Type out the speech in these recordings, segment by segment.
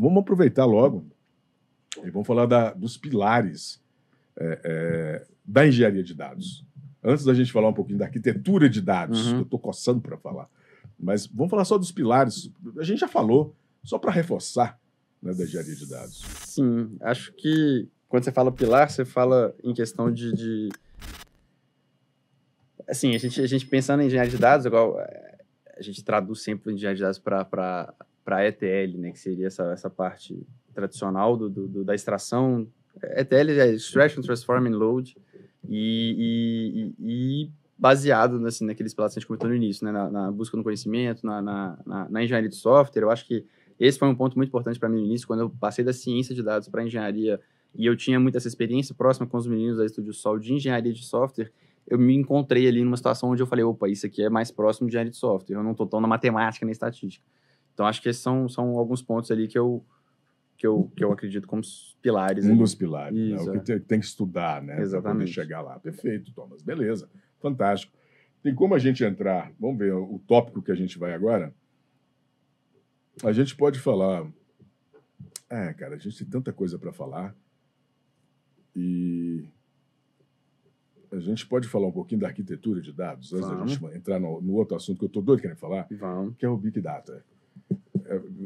Vamos aproveitar logo e vamos falar da, dos pilares é, é, da engenharia de dados. Antes da gente falar um pouquinho da arquitetura de dados, uhum. eu estou coçando para falar, mas vamos falar só dos pilares. A gente já falou, só para reforçar né, da engenharia de dados. Sim, acho que quando você fala pilar, você fala em questão de. de... Assim, a gente, a gente pensando em engenharia de dados, igual é, a gente traduz sempre engenharia de dados para para a ETL, né, que seria essa, essa parte tradicional do, do da extração. ETL é Extraction, transforming, Load, e, e, e baseado assim, naqueles pilares que a gente comentou no início, né, na, na busca do conhecimento, na, na, na engenharia de software. Eu acho que esse foi um ponto muito importante para mim no início, quando eu passei da ciência de dados para engenharia e eu tinha muita essa experiência próxima com os meninos da Estúdio Sol de engenharia de software, eu me encontrei ali numa situação onde eu falei, opa, isso aqui é mais próximo de engenharia de software, eu não estou tão na matemática, nem estatística. Então, acho que esses são, são alguns pontos ali que eu, que eu, que eu acredito como pilares. Um ali. dos pilares, Isso, né? o que é. tem, que estudar, né? Para poder chegar lá. Perfeito, Thomas. Beleza, fantástico. Tem como a gente entrar? Vamos ver o tópico que a gente vai agora. A gente pode falar. É, cara, a gente tem tanta coisa para falar. E a gente pode falar um pouquinho da arquitetura de dados antes Vamos. da gente entrar no, no outro assunto que eu estou doido querendo falar, Vamos. que é o Big Data.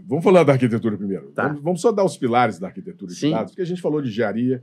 Vamos falar da arquitetura primeiro. Tá. Vamos, vamos, só dar os pilares da arquitetura Sim. de dados, porque a gente falou de engenharia.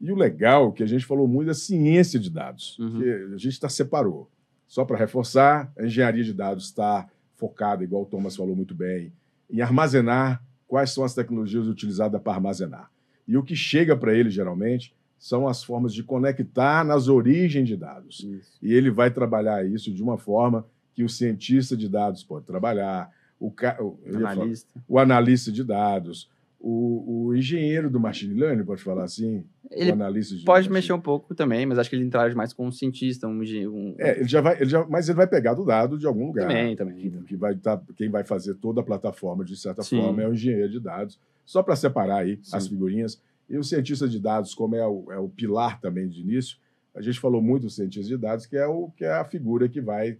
E o legal é que a gente falou muito da ciência de dados, uhum. que a gente tá separou. Só para reforçar, a engenharia de dados está focada, igual o Thomas falou muito bem, em armazenar quais são as tecnologias utilizadas para armazenar. E o que chega para ele, geralmente, são as formas de conectar nas origens de dados. Isso. E ele vai trabalhar isso de uma forma que o cientista de dados pode trabalhar, o, ca... analista. Falar, o analista de dados, o, o, engenheiro do machine learning, pode falar assim? Ele analista de pode mexer um pouco também, mas acho que ele entra mais com um cientista, um... um... É, ele já vai, ele já, mas ele vai pegar do dado de algum lugar. Também, também. Que, que vai tá, quem vai fazer toda a plataforma, de certa Sim. forma, é o engenheiro de dados. Só para separar aí Sim. as figurinhas. E o cientista de dados, como é o, é o pilar também de início, a gente falou muito do cientista de dados, que é, o, que é a figura que vai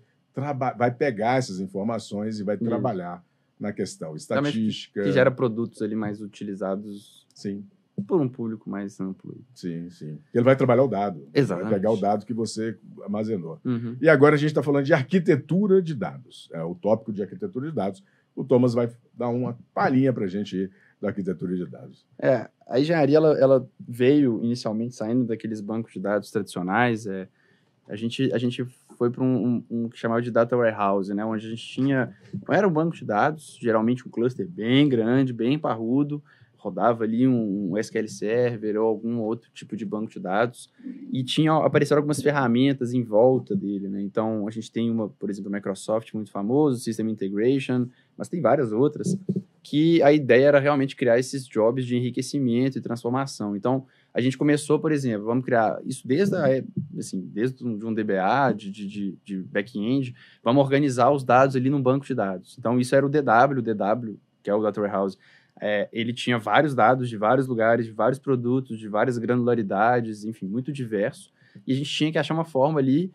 vai pegar essas informações e vai trabalhar na questão estatística. que gera produtos ali mais utilizados. Sim. Por um público mais amplo. Sim, sim. Ele vai trabalhar o dado. Exatamente. Vai pegar o dado que você armazenou. Uhum. E agora a gente está falando de arquitetura de dados. É o tópico de arquitetura de dados. O Thomas vai dar uma palhinha para a gente da arquitetura de dados. É, a engenharia ela, ela veio inicialmente saindo daqueles bancos de dados tradicionais, é, a gente, a gente foi para um, um, um, que chamava de data warehouse, né? Onde a gente tinha, era um banco de dados, geralmente um cluster bem grande, bem parrudo, rodava ali um, um SQL Server ou algum outro tipo de banco de dados e tinha apareceram algumas ferramentas em volta dele, né? Então a gente tem uma, por exemplo, a Microsoft muito famoso, System Integration, mas tem várias outras que a ideia era realmente criar esses jobs de enriquecimento e transformação. Então a gente começou, por exemplo, vamos criar isso desde, a, é, assim, desde um DBA, de, de, de back-end, vamos organizar os dados ali num banco de dados. Então, isso era o DW, o DW, que é o Data Warehouse, é, ele tinha vários dados de vários lugares, de vários produtos, de várias granularidades, enfim, muito diverso. E a gente tinha que achar uma forma ali,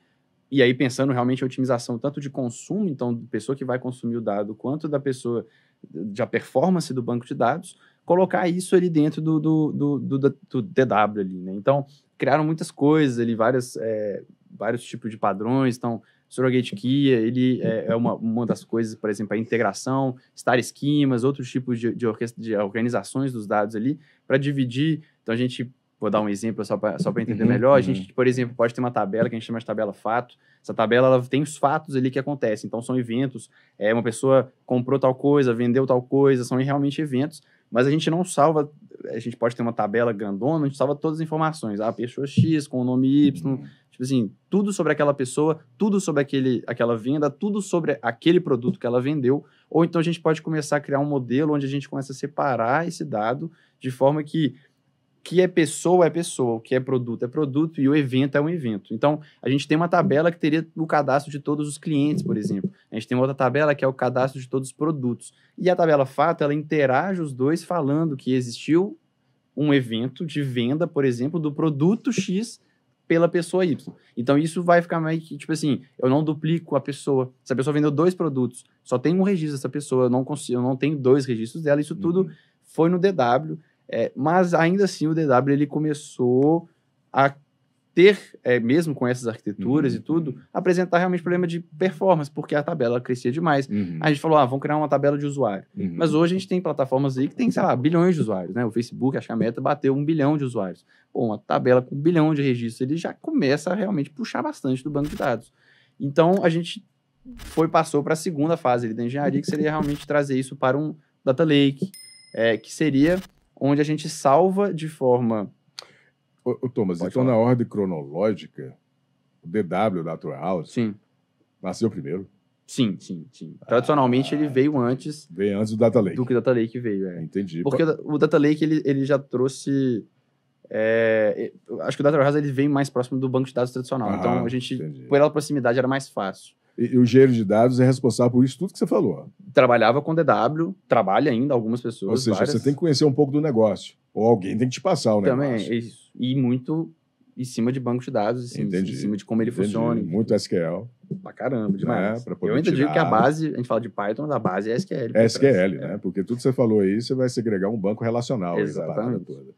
e aí pensando realmente em otimização tanto de consumo, então, da pessoa que vai consumir o dado, quanto da pessoa, da performance do banco de dados, colocar isso ali dentro do, do, do, do, do DW ali, né? Então, criaram muitas coisas ali, várias, é, vários tipos de padrões, então... Surrogate Kia, ele é, é uma, uma das coisas, por exemplo, a integração, estar esquemas, outros tipos de, de, de, organizações dos dados ali, para dividir. Então, a gente, vou dar um exemplo só para só entender uhum, melhor, a uhum. gente, uhum. por exemplo, pode ter uma tabela que a gente chama de tabela fato. Essa tabela ela tem os fatos ali que acontecem, então são eventos. É, uma pessoa comprou tal coisa, vendeu tal coisa, são realmente eventos mas a gente não salva, a gente pode ter uma tabela grandona, a gente salva todas as informações, a ah, pessoa X com o nome Y, uhum. tipo assim, tudo sobre aquela pessoa, tudo sobre aquele, aquela venda, tudo sobre aquele produto que ela vendeu, ou então a gente pode começar a criar um modelo onde a gente começa a separar esse dado de forma que que é pessoa é pessoa, o que é produto é produto e o evento é um evento. Então, a gente tem uma tabela que teria o cadastro de todos os clientes, por exemplo. A gente tem outra tabela que é o cadastro de todos os produtos. E a tabela fato, ela interage os dois falando que existiu um evento de venda, por exemplo, do produto X pela pessoa Y. Então, isso vai ficar meio que, tipo assim, eu não duplico a pessoa. Se a pessoa vendeu dois produtos, só tem um registro dessa pessoa, eu não consigo, eu não tenho dois registros dela, isso tudo uhum. foi no DW é, mas ainda assim o DW ele começou a ter, é, mesmo com essas arquiteturas uhum. e tudo, apresentar realmente problema de performance, porque a tabela crescia demais. Uhum. A gente falou, ah, vamos criar uma tabela de usuário. Uhum. Mas hoje a gente tem plataformas aí que tem, sei lá, bilhões de usuários, né? O Facebook, acho que a meta é bateu um bilhão de usuários. Bom, uma tabela com um bilhão de registros, ele já começa a realmente puxar bastante do banco de dados. Então, a gente foi passou para a segunda fase ali, da engenharia, que seria realmente trazer isso para um data lake, é, que seria onde a gente salva de forma. Ô, ô Thomas, Pode então falar. na ordem cronológica, o DW da Tour House sim. nasceu primeiro. Sim, sim, sim. Ah, Tradicionalmente ah, ele veio antes. Veio antes do Data Lake. Do que o Data Lake veio, é. Entendi. Porque o Data Lake ele, ele já trouxe. É, acho que o Data Warehouse ele vem mais próximo do banco de dados tradicional. Ah, então a gente, entendi. por ela proximidade, era mais fácil. E, o engenheiro de dados é responsável por isso tudo que você falou. Trabalhava com DW, trabalha ainda algumas pessoas. Ou seja, várias. você tem que conhecer um pouco do negócio. Ou alguém tem que te passar o Também, negócio. Também, é isso. E muito em cima de banco de dados, em, assim, em cima de como ele Entendi. funciona. Muito SQL. Pra caramba, né, demais. Eu ainda tirar... digo que a base, a gente fala de Python, mas a base é SQL. Né, é SQL, né? Porque tudo que você falou aí, você vai segregar um banco relacional. Exatamente. Aí, toda.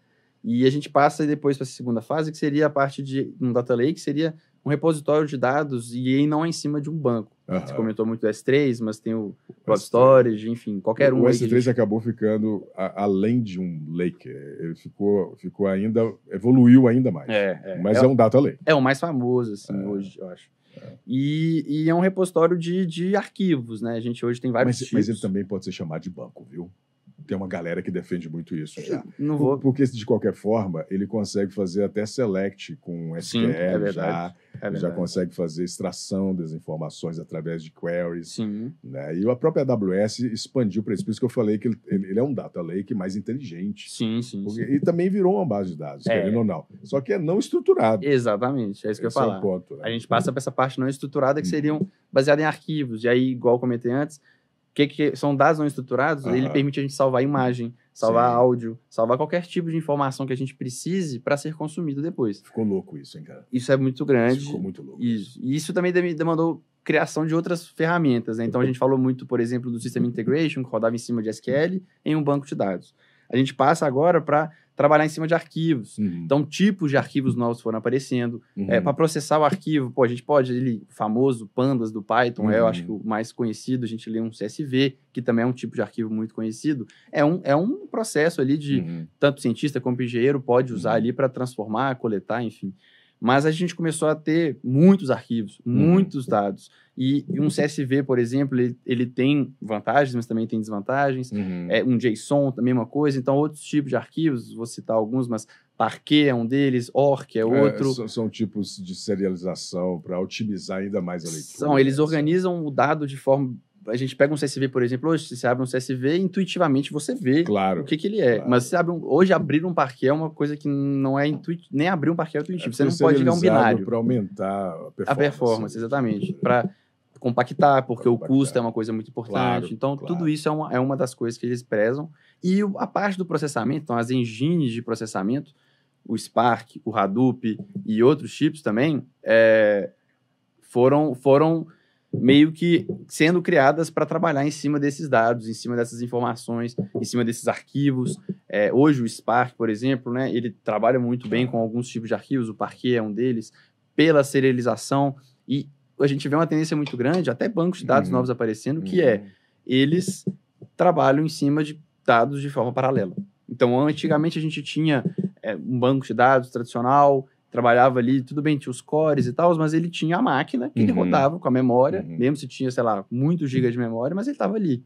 E a gente passa depois para a segunda fase, que seria a parte de um data lake, que seria um repositório de dados e aí não é em cima de um banco. Uhum. Você comentou muito o S3, mas tem o Cloud Storage, enfim, qualquer um. O S3 gente... acabou ficando a, além de um lake, ele ficou, ficou ainda, evoluiu ainda mais. É, é. Mas é, é, um data lake. É o mais famoso, assim, é. hoje, eu acho. É. E, e, é um repositório de, de arquivos, né? A gente hoje tem vários mas, tipos. Mas ele também pode ser chamado de banco, viu? tem uma galera que defende muito isso já. Não vou. Porque, de qualquer forma, ele consegue fazer até select com SQL Sim, é já. É já consegue fazer extração das informações através de queries. Sim. Né? E a própria AWS expandiu para isso. Por isso que eu falei que ele, ele, é um data lake mais inteligente. Sim, sim, porque, sim. E também virou uma base de dados, é. querendo ou não. Só que é não estruturado. Exatamente, é isso que Esse eu falo. É um né? A gente passa para essa parte não estruturada que uhum. seriam baseadas em arquivos. E aí, igual comentei antes, que, que são dados não estruturados, uhum. ele permite a gente salvar imagem, salvar Sim. áudio, salvar qualquer tipo de informação que a gente precise para ser consumido depois. Ficou louco isso, hein, cara? Isso é muito grande. Isso ficou muito louco. Isso. E isso também demandou criação de outras ferramentas. Né? Então a gente falou muito, por exemplo, do System Integration, que rodava em cima de SQL, em um banco de dados a gente passa agora para trabalhar em cima de arquivos. Uhum. Então, tipos de arquivos novos foram aparecendo. Uhum. É, para processar o arquivo, pô, a gente pode, ele, famoso pandas do Python, uhum. é, eu acho que uhum. o mais conhecido, a gente lê um CSV, que também é um tipo de arquivo muito conhecido. É um, é um processo ali de, uhum. tanto cientista como engenheiro pode usar uhum. ali para transformar, coletar, enfim. Mas a gente começou a ter muitos arquivos, uhum. muitos dados. E, e, um CSV, por exemplo, ele, ele, tem vantagens, mas também tem desvantagens. Uhum. É, um JSON, a mesma é coisa. Então, outros tipos de arquivos, vou citar alguns, mas Parquet é um deles, Orc é, é outro. É, são, são, tipos de serialização para otimizar ainda mais a leitura. São, eles né? organizam o dado de forma a gente pega um CSV, por exemplo, hoje você abre um CSV intuitivamente você vê claro, o que, que ele é. Claro. Mas se abre um, hoje abrir um parquet é uma coisa que não é intuitivo, nem abrir um parquet é intuitivo. É você não pode ligar um binário. Para aumentar a performance. A performance, exatamente. Para compactar, porque pra o custo é uma coisa muito importante. Claro, então, tudo isso é uma, é uma das coisas que eles prezam. E a parte do processamento, então, as engines de processamento, o Spark, o Hadoop e outros chips também, é, foram, foram meio que sendo criadas para trabalhar em cima desses dados, em cima dessas informações, em cima desses arquivos. É, hoje o Spark, por exemplo, né, ele trabalha muito bem com alguns tipos de arquivos, o Parquet é um deles, pela serialização e a gente vê uma tendência muito grande, até bancos de dados uhum. novos aparecendo, que uhum. é eles trabalham em cima de dados de forma paralela. Então, antigamente a gente tinha é, um banco de dados tradicional, trabalhava ali, tudo bem, tinha os cores e tal, mas ele tinha a máquina que uhum. ele rodava com a memória, uhum. mesmo se tinha, sei lá, muitos gigas de memória, mas ele estava ali.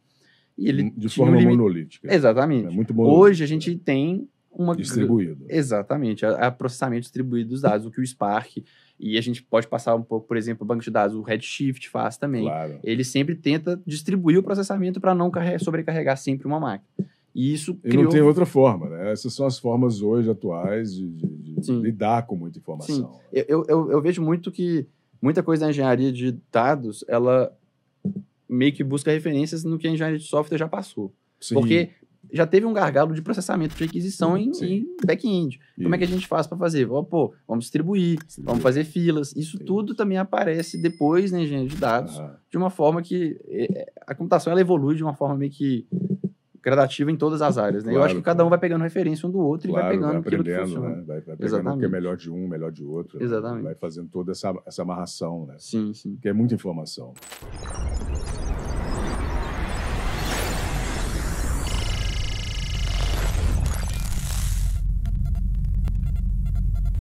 E ele de forma um limite... monolítica. Exatamente. É muito Hoje a gente tem uma... Distribuído. Exatamente, é processamento distribuído dos dados, o que o Spark... E a gente pode passar um pouco, por exemplo, o banco de dados, o Redshift faz também. Claro. Ele sempre tenta distribuir o processamento para não sobrecarregar sempre uma máquina. E isso criou... E não tem outra forma, né? Essas são as formas hoje atuais de, de, de lidar com muita informação. Sim. Né? Eu, eu, eu, vejo muito que muita coisa da engenharia de dados, ela meio que busca referências no que a engenharia de software já passou. Sim. Porque já teve um gargalo de processamento de requisição em, em back-end. Como é que a gente faz para fazer? Oh, pô, vamos distribuir, Sim. vamos fazer filas. Isso Sim. tudo também aparece depois na engenharia de dados, ah. de uma forma que eh, a computação ela evolui de uma forma meio que gradativo em todas as áreas. Né? Claro, eu acho que cada um vai pegando referência um do outro claro, e vai pegando vai aquilo que funciona. Né? Vai, vai pegando Exatamente. o que é melhor de um, melhor de outro. Né? Exatamente. Né? Vai fazendo toda essa, essa amarração, né? Sim, sim. Que é muita informação.